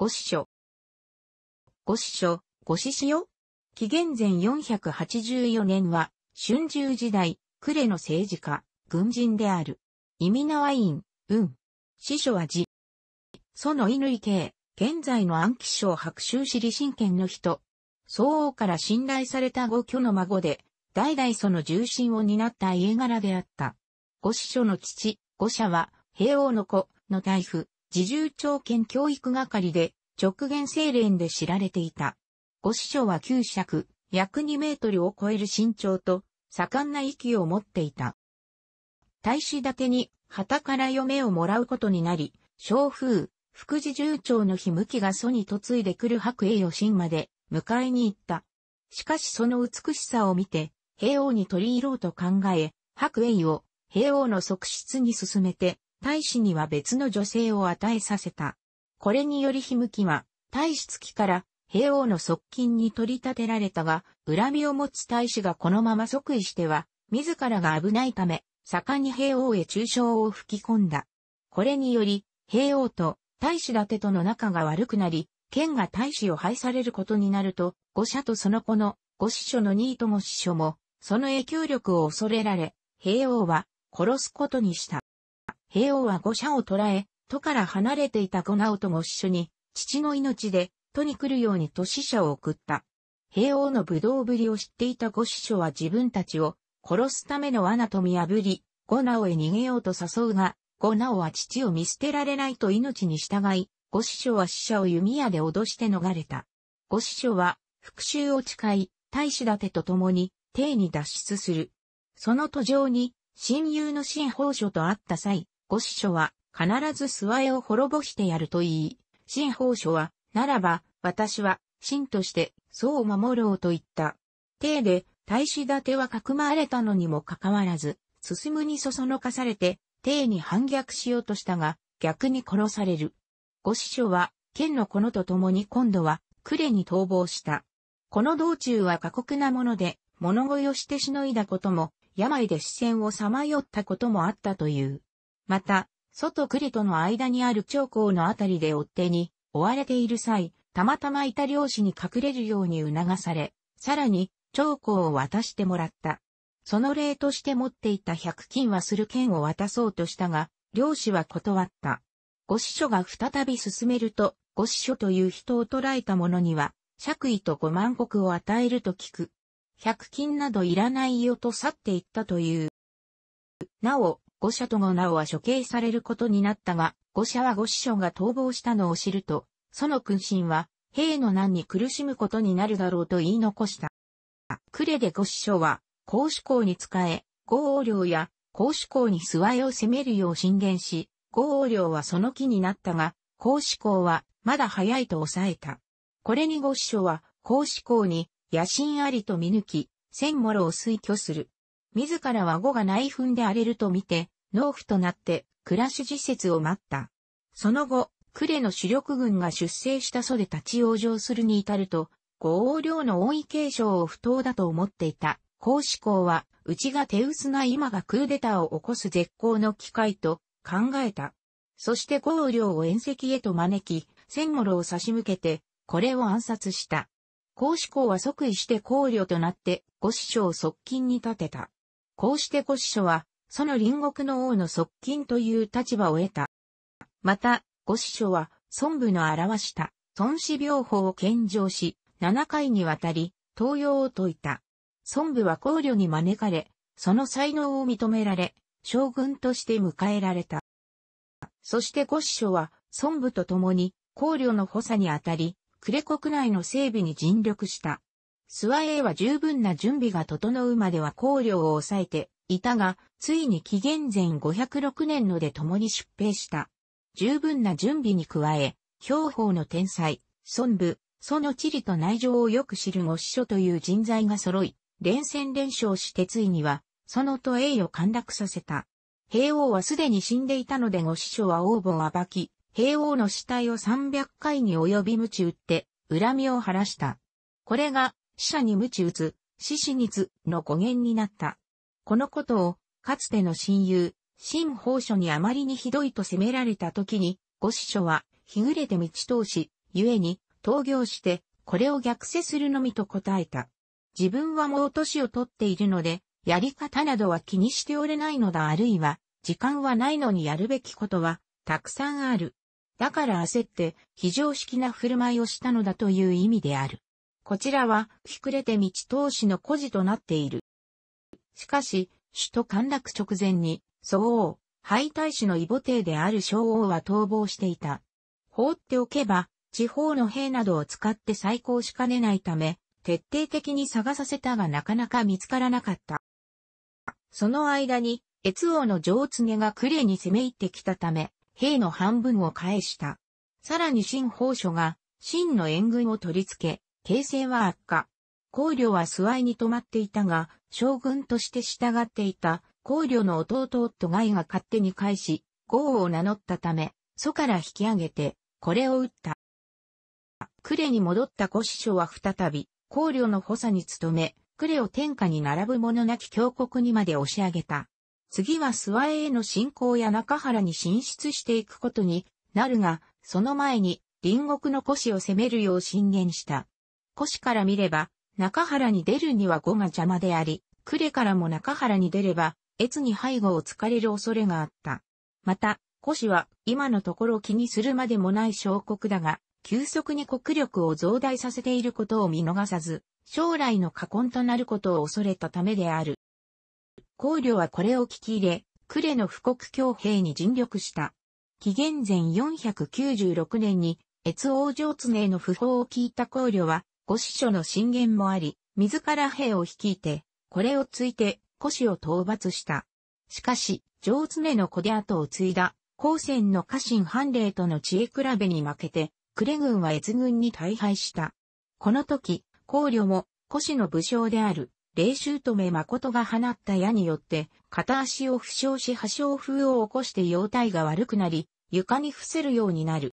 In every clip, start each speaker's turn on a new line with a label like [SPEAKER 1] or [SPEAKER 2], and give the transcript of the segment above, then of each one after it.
[SPEAKER 1] ご師匠。ご師匠、ご師匠紀元前484年は、春秋時代、呉の政治家、軍人である。意味縄院、運。師匠は字。その犬系、現在の安記省白州市理神権の人。相王から信頼された御居の孫で、代々その重心を担った家柄であった。ご師匠の父、御社は、平王の子の大夫、自重長兼教育係で、直言精錬で知られていた。ご師匠は9尺、約2メートルを超える身長と、盛んな息を持っていた。大使立てに、旗から嫁をもらうことになり、小風、副自重長の日向きが祖に嫁いでくる白栄余震まで、迎えに行った。しかしその美しさを見て、平王に取り入ろうと考え、白栄を、平王の側室に進めて、大使には別の女性を与えさせた。これによりむきは、大使付きから平王の側近に取り立てられたが、恨みを持つ大使がこのまま即位しては、自らが危ないため、盛んに平王へ中傷を吹き込んだ。これにより、平王と大使立てとの仲が悪くなり、県が大使を廃されることになると、御社とその子の御師匠の兄とも師匠も、その影響力を恐れられ、平王は殺すことにした。平王は五社を捕らえ、都から離れていた五直とご一緒に、父の命で、都に来るように都死者を送った。平王の武道ぶりを知っていた御師匠は自分たちを殺すための罠と見破り、五直へ逃げようと誘うが、五直は父を見捨てられないと命に従い、五師匠は死者を弓矢で脅して逃れた。五師匠は復讐を誓い、大使立てと共に、帝に脱出する。その途上に、親友の新宝書と会った際、御師匠は必ず諏訪を滅ぼしてやると言い、新法書は、ならば、私は、神として、そう守ろうと言った。帝で、大使立てはかくまわれたのにもかかわらず、進むにそそのかされて、帝に反逆しようとしたが、逆に殺される。ご師匠は、剣の子のと共に今度は、呉に逃亡した。この道中は過酷なもので、物乞いをしてしのいだことも、病で視線をさまよったこともあったという。また、外栗との間にある長江のあたりで追手に追われている際、たまたまいた漁師に隠れるように促され、さらに長江を渡してもらった。その例として持っていた百金はする剣を渡そうとしたが、漁師は断った。ご師匠が再び進めると、ご師匠という人を捕らえた者には、爵位と五万石を与えると聞く。百金などいらないよと去っていったという。なお、五社と五名は処刑されることになったが、五社は五師匠が逃亡したのを知ると、その君臣は、兵の難に苦しむことになるだろうと言い残した。呉で五師匠は、公主公に仕え、五王領や公主公に諏訪を攻めるよう進言し、五王領はその気になったが、公主公はまだ早いと抑えた。これに五師匠は、公主公に野心ありと見抜き、千諸を推挙する。自らは語が内紛で荒れると見て、農夫となって、クラッシュ自説を待った。その後、呉の主力軍が出征した祖で立ち往生するに至ると、五王領の王位継承を不当だと思っていた。孔子公は、うちが手薄な今がクーデターを起こす絶好の機会と考えた。そして五王領を宴席へと招き、千五郎を差し向けて、これを暗殺した。孔子公は即位して公領となって、五師匠を側近に立てた。こうして古子書は、その隣国の王の側近という立場を得た。また、古子書は、孫部の表した、孫子病法を献上し、7回にわたり、東洋を説いた。孫部は考慮に招かれ、その才能を認められ、将軍として迎えられた。そして五師書は、孫部と共に、考慮の補佐にあたり、呉国内の整備に尽力した。スワエーは十分な準備が整うまでは考慮を抑えていたが、ついに紀元前506年ので共に出兵した。十分な準備に加え、兵法の天才、孫武、その地理と内情をよく知る御師匠という人材が揃い、連戦連勝してついには、そのエ営を陥落させた。平王はすでに死んでいたので御師匠は王募を暴き、平王の死体を300回に及び鞭打って、恨みを晴らした。これが死者に鞭打つ、死死日の語源になった。このことを、かつての親友、新法書にあまりにひどいと責められた時に、ご師書は、日暮れて道通し、故に、闘業して、これを逆せするのみと答えた。自分はもう年をとっているので、やり方などは気にしておれないのだあるいは、時間はないのにやるべきことは、たくさんある。だから焦って、非常識な振る舞いをしたのだという意味である。こちらは、ひくれて道通しの孤児となっている。しかし、首都陥落直前に、総王、敗退氏の異母帝である昭王は逃亡していた。放っておけば、地方の兵などを使って再興しかねないため、徹底的に探させたがなかなか見つからなかった。その間に、越王の上告が呉に攻め入ってきたため、兵の半分を返した。さらに新法書が、真の援軍を取り付け、形勢は悪化。皇領は諏訪に泊まっていたが、将軍として従っていた皇領の弟夫外が勝手に返し、豪を名乗ったため、祖から引き上げて、これを打った。呉に戻った古師匠は再び、皇領の補佐に努め、呉を天下に並ぶものなき峡谷にまで押し上げた。次は諏訪への侵攻や中原に進出していくことになるが、その前に、隣国の古を攻めるよう進言した。古史から見れば、中原に出るには語が邪魔であり、呉からも中原に出れば、越に背後を突かれる恐れがあった。また、古史は今のところ気にするまでもない小国だが、急速に国力を増大させていることを見逃さず、将来の過根となることを恐れたためである。考慮はこれを聞き入れ、呉の富国強兵に尽力した。紀元前496年に、越王上常の不法を聞いた考慮は、御師匠の進言もあり、自ら兵を率いて、これをついて、古史を討伐した。しかし、上常の子で後を継いだ、高専の家臣判例との知恵比べに負けて、呉軍は越軍に大敗した。この時、考慮も、古史の武将である、霊とめ誠が放った矢によって、片足を負傷し破傷風を起こして容体が悪くなり、床に伏せるようになる。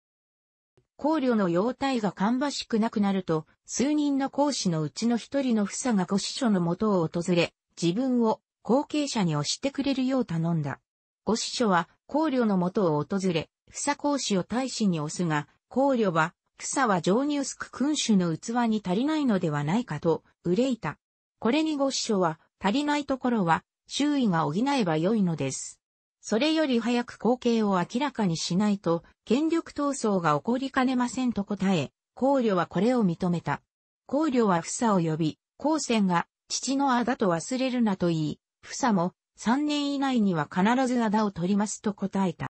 [SPEAKER 1] 考慮の容態が芳しくなくなると、数人の講師のうちの一人の房がご師匠のもとを訪れ、自分を後継者に推してくれるよう頼んだ。ご師匠は考慮のもとを訪れ、房講師を大使に推すが、考慮は、草は情に薄く君主の器に足りないのではないかと、憂いた。これにご師匠は、足りないところは、周囲が補えば良いのです。それより早く後継を明らかにしないと、権力闘争が起こりかねませんと答え、考慮はこれを認めた。考慮はさを呼び、高専が、父のあだと忘れるなと言い、さも、三年以内には必ずあだを取りますと答えた。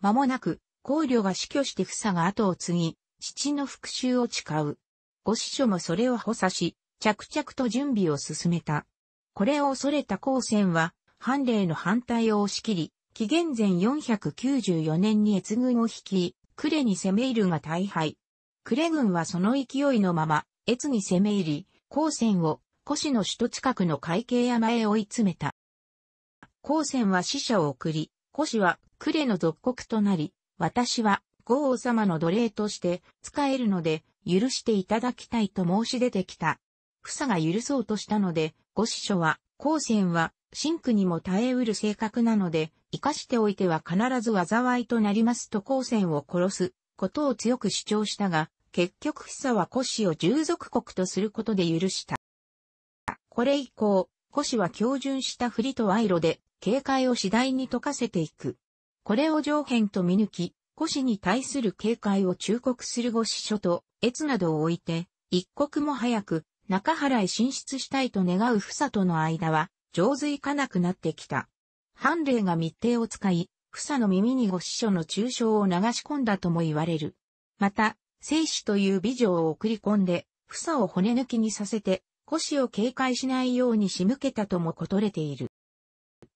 [SPEAKER 1] 間もなく、考慮が死去してさが後を継ぎ、父の復讐を誓う。ご師匠もそれを補佐し、着々と準備を進めた。これを恐れた高専は、判例の反対を押し切り、紀元前494年に越軍を率い、呉に攻め入るが大敗。呉軍はその勢いのまま、越に攻め入り、高専を、古市の首都近くの海景山へ追い詰めた。高専は死者を送り、古市は呉の属国となり、私は豪王様の奴隷として使えるので、許していただきたいと申し出てきた。房が許そうとしたので、ご師匠は、高専は、真苦にも耐えうる性格なので、生かしておいては必ず災いとなりますと光線を殺すことを強く主張したが、結局サは古氏を従属国とすることで許した。これ以降、古氏は標準したふりと賄賂で、警戒を次第に解かせていく。これを上辺と見抜き、古氏に対する警戒を忠告するご師書と、越などを置いて、一刻も早く、中原へ進出したいと願う房との間は、上髄かなくなってきた。判例が密偵を使い、草の耳にご師匠の抽象を流し込んだとも言われる。また、生死という美女を送り込んで、草を骨抜きにさせて、腰を警戒しないように仕向けたともことれている。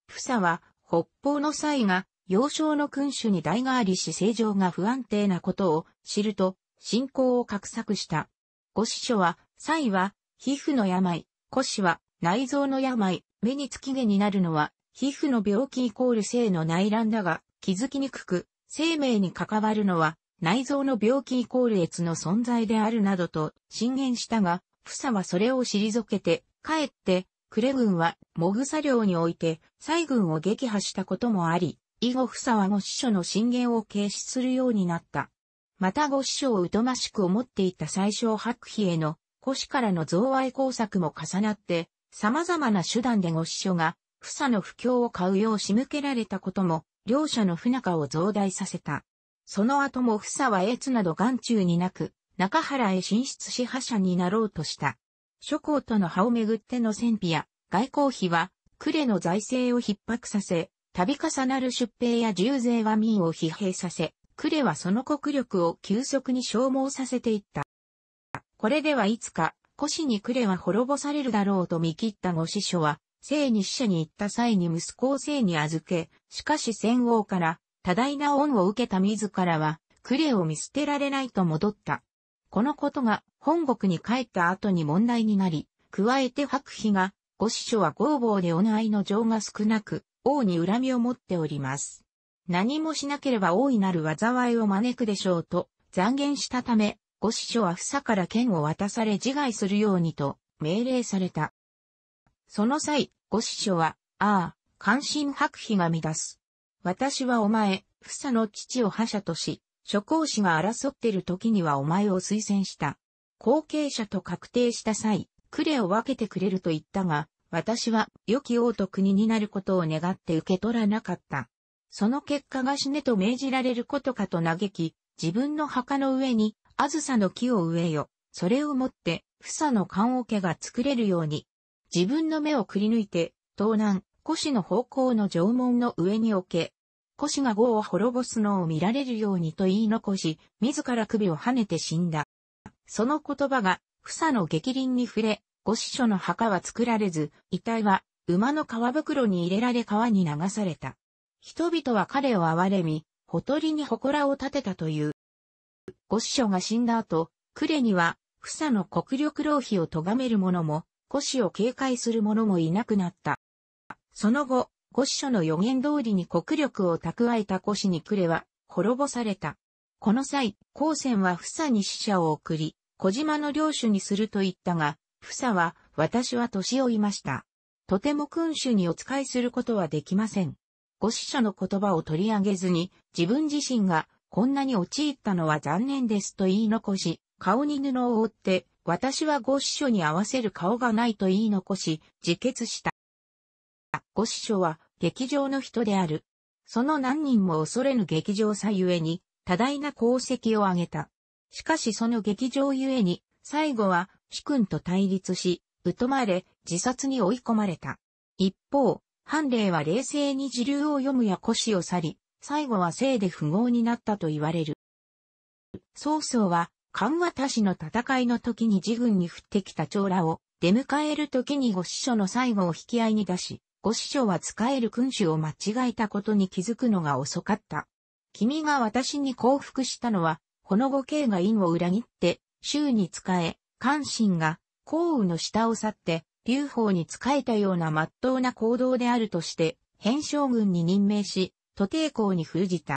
[SPEAKER 1] 房は、北方の際が、幼少の君主に代替わりし正常が不安定なことを知ると、信仰を画策した。ご師匠は、際は、皮膚の病、腰は、内臓の病、目につき毛になるのは、皮膚の病気イコール性の内乱だが、気づきにくく、生命に関わるのは、内臓の病気イコール越の存在であるなどと進言したが、房はそれを退けて、かえって、クレ軍は、モグ作領において、西軍を撃破したこともあり、以後房はご師匠の進言を軽視するようになった。またご師匠を疎ましく思っていた最小白皮への、腰からの贈賄工作も重なって、様々な手段でご師匠が、房の不況を買うよう仕向けられたことも、両者の不仲を増大させた。その後も房は越など眼中になく、中原へ進出し覇者になろうとした。諸侯との派をめぐっての戦費や外交費は、呉の財政を逼迫させ、度重なる出兵や重税は民を疲弊させ、呉はその国力を急速に消耗させていった。これではいつか、古市に呉は滅ぼされるだろうと見切ったご師匠は、生に死者に行った際に息子を生に預け、しかし戦王から多大な恩を受けた自らは、クレを見捨てられないと戻った。このことが本国に帰った後に問題になり、加えて白皮が、ご師匠は合法でお内の情が少なく、王に恨みを持っております。何もしなければ大いなる災いを招くでしょうと、残言したため、ご師匠は房から剣を渡され自害するようにと、命令された。その際、ご師匠は、ああ、関心白皮が乱す。私はお前、さの父を覇者とし、諸公子が争っている時にはお前を推薦した。後継者と確定した際、呉を分けてくれると言ったが、私は良き王と国になることを願って受け取らなかった。その結果が死ねと命じられることかと嘆き、自分の墓の上に、あずさの木を植えよ。それをもって、さの棺桶が作れるように、自分の目をくり抜いて、東南、腰の方向の縄文の上に置け。腰が号を滅ぼすのを見られるようにと言い残し、自ら首を跳ねて死んだ。その言葉が、房の激鱗に触れ、ご師匠の墓は作られず、遺体は馬の皮袋に入れられ川に流された。人々は彼を憐れみ、ほとりに祠を立てたという。ご師匠が死んだ後、呉には、房の国力浪費を咎める者も古紙を警戒する者もいなくなった。その後、古紙書の予言通りに国力を蓄えた古紙に呉は滅ぼされた。この際、高専は房に使者を送り、小島の領主にすると言ったが、房は、私は年老いました。とても君主にお仕えすることはできません。ご使者の言葉を取り上げずに、自分自身がこんなに陥ったのは残念ですと言い残し、顔に布を覆って、私はご師匠に合わせる顔がないと言い残し、自決した。ご師匠は劇場の人である。その何人も恐れぬ劇場さゆえに、多大な功績を挙げた。しかしその劇場ゆえに、最後は、主君と対立し、疎まれ、自殺に追い込まれた。一方、判例は冷静に自流を読むや腰を去り、最後は生で不合になったと言われる。曹操は、関和田氏の戦いの時に自軍に降ってきた長羅を出迎える時にご師匠の最後を引き合いに出し、ご師匠は使える君主を間違えたことに気づくのが遅かった。君が私に降伏したのは、このご慶が院を裏切って、州に仕え、関心が、降雨の下を去って、劉邦に仕えたような真っ当な行動であるとして、変将軍に任命し、都帝公に封じた。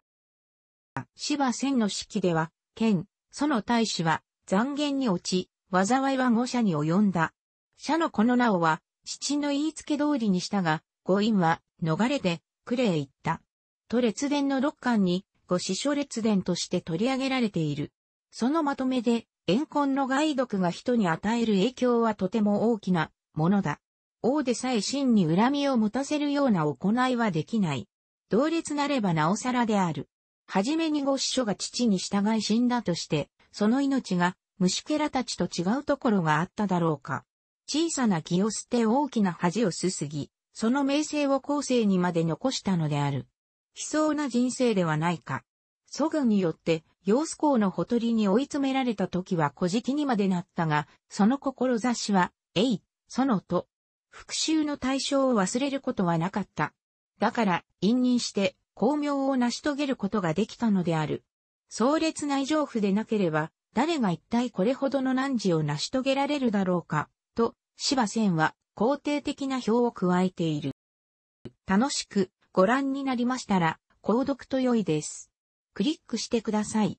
[SPEAKER 1] 芝千の式では、剣、その大使は、残言に落ち、災いは五社に及んだ。社のこの名をは、父の言いつけ通りにしたが、五院は、逃れて、呉へ行った。と列伝の六巻に、五師書列伝として取り上げられている。そのまとめで、怨恨の害毒が人に与える影響はとても大きなものだ。王でさえ真に恨みを持たせるような行いはできない。同列なればなおさらである。はじめにご師匠が父に従い死んだとして、その命が虫けらたちと違うところがあっただろうか。小さな気を捨て大きな恥をすすぎ、その名声を後世にまで残したのである。悲壮な人生ではないか。祖軍によって、陽子公のほとりに追い詰められた時は古事記にまでなったが、その志は、えい、そのと、復讐の対象を忘れることはなかった。だから、隠忍して、巧妙を成し遂げることができたのである。壮烈な異常譜でなければ、誰が一体これほどの難事を成し遂げられるだろうか、と、芝仙は肯定的な表を加えている。楽しくご覧になりましたら、購読と良いです。クリックしてください。